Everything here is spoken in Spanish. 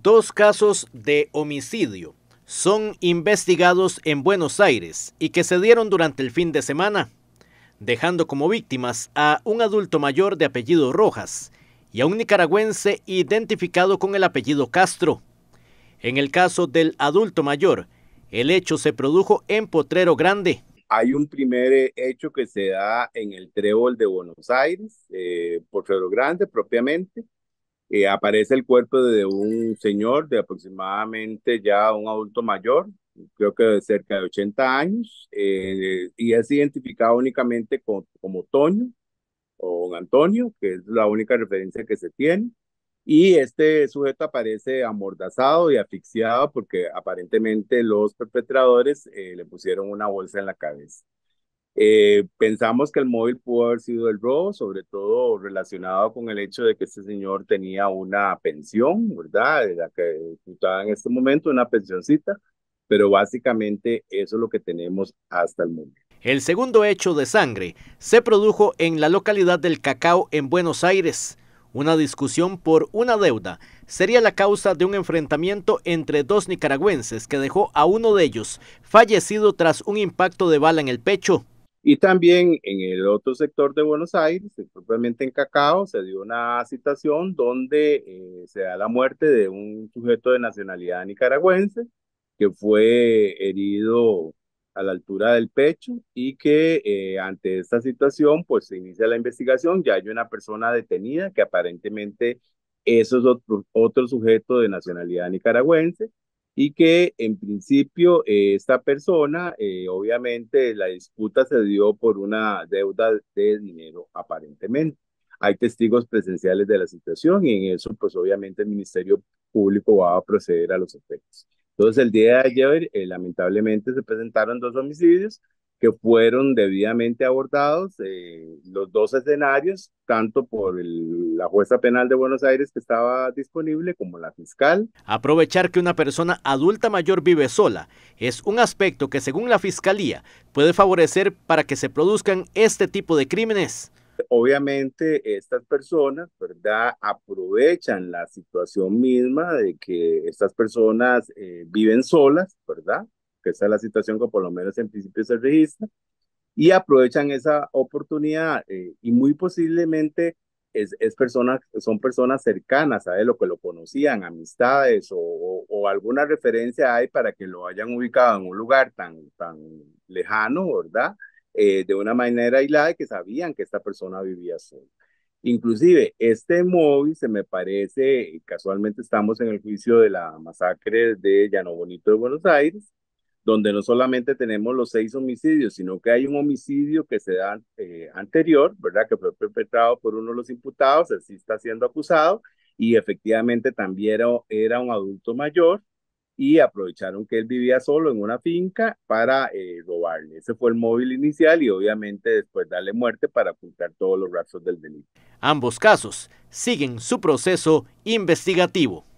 Dos casos de homicidio son investigados en Buenos Aires y que se dieron durante el fin de semana, dejando como víctimas a un adulto mayor de apellido Rojas y a un nicaragüense identificado con el apellido Castro. En el caso del adulto mayor, el hecho se produjo en Potrero Grande. Hay un primer eh, hecho que se da en el Trébol de Buenos Aires, eh, Potrero Grande propiamente, eh, aparece el cuerpo de un señor de aproximadamente ya un adulto mayor, creo que de cerca de 80 años, eh, y es identificado únicamente como Toño o Antonio, que es la única referencia que se tiene. Y este sujeto aparece amordazado y asfixiado porque aparentemente los perpetradores eh, le pusieron una bolsa en la cabeza. Eh, pensamos que el móvil pudo haber sido el robo, sobre todo relacionado con el hecho de que este señor tenía una pensión, ¿verdad? la que disfrutaba en este momento, una pensioncita, pero básicamente eso es lo que tenemos hasta el momento. El segundo hecho de sangre se produjo en la localidad del Cacao en Buenos Aires. Una discusión por una deuda sería la causa de un enfrentamiento entre dos nicaragüenses que dejó a uno de ellos fallecido tras un impacto de bala en el pecho. Y también en el otro sector de Buenos Aires, eh, propiamente en Cacao, se dio una situación donde eh, se da la muerte de un sujeto de nacionalidad nicaragüense que fue herido a la altura del pecho y que eh, ante esta situación pues se inicia la investigación, ya hay una persona detenida que aparentemente eso es otro, otro sujeto de nacionalidad nicaragüense y que en principio eh, esta persona, eh, obviamente la disputa se dio por una deuda de dinero aparentemente. Hay testigos presenciales de la situación y en eso pues obviamente el Ministerio Público va a proceder a los efectos. Entonces el día de ayer eh, lamentablemente se presentaron dos homicidios, que fueron debidamente abordados eh, los dos escenarios, tanto por la jueza penal de Buenos Aires que estaba disponible como la fiscal. Aprovechar que una persona adulta mayor vive sola es un aspecto que según la fiscalía puede favorecer para que se produzcan este tipo de crímenes. Obviamente estas personas, ¿verdad? Aprovechan la situación misma de que estas personas eh, viven solas, ¿verdad? que está es la situación que por lo menos en principio se registra, y aprovechan esa oportunidad eh, y muy posiblemente es, es personas, son personas cercanas a él que lo conocían, amistades o, o, alguna referencia hay para que lo hayan ubicado en un lugar tan, tan lejano, ¿verdad? Eh, de una manera aislada y que sabían que esta persona vivía sola. Inclusive, este móvil se me parece, casualmente estamos en el juicio de la masacre de Llano Bonito de Buenos Aires, donde no solamente tenemos los seis homicidios, sino que hay un homicidio que se da eh, anterior, ¿verdad? Que fue perpetrado por uno de los imputados, él sí está siendo acusado y efectivamente también era, un adulto mayor y aprovecharon que él vivía solo en una finca para eh, robarle. Ese fue el móvil inicial y obviamente después darle muerte para apuntar todos los rasgos del delito. Ambos casos siguen su proceso investigativo.